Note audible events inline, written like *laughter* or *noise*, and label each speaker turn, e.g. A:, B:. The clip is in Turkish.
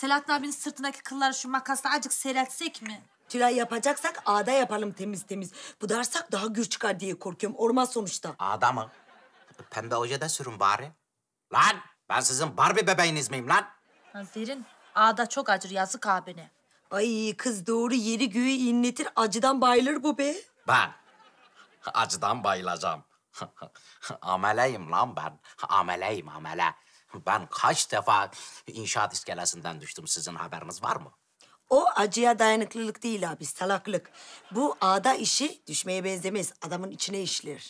A: Selahattin abinin sırtındaki kılları şu makasla acık seyretsek mi?
B: Tülay yapacaksak ağda yapalım
C: temiz temiz. Budarsak daha gür çıkar diye korkuyorum. orman sonuçta. Ağda mı? Pembe oje de sürün bari. Lan ben sizin Barbie bebeğiniz miyim lan? Zerin
D: ağda çok acır yazık abine. Ay kız doğru yeri göğü inletir acıdan bayılır bu be.
E: Ben acıdan bayılacağım. *laughs* ameleyim lan ben. Ameleyim amele. Ben kaç defa inşaat iskelesinden düştüm. Sizin haberiniz var mı?
F: O acıya dayanıklılık değil abi, salaklık. Bu ağda işi düşmeye benzemez. Adamın içine işler.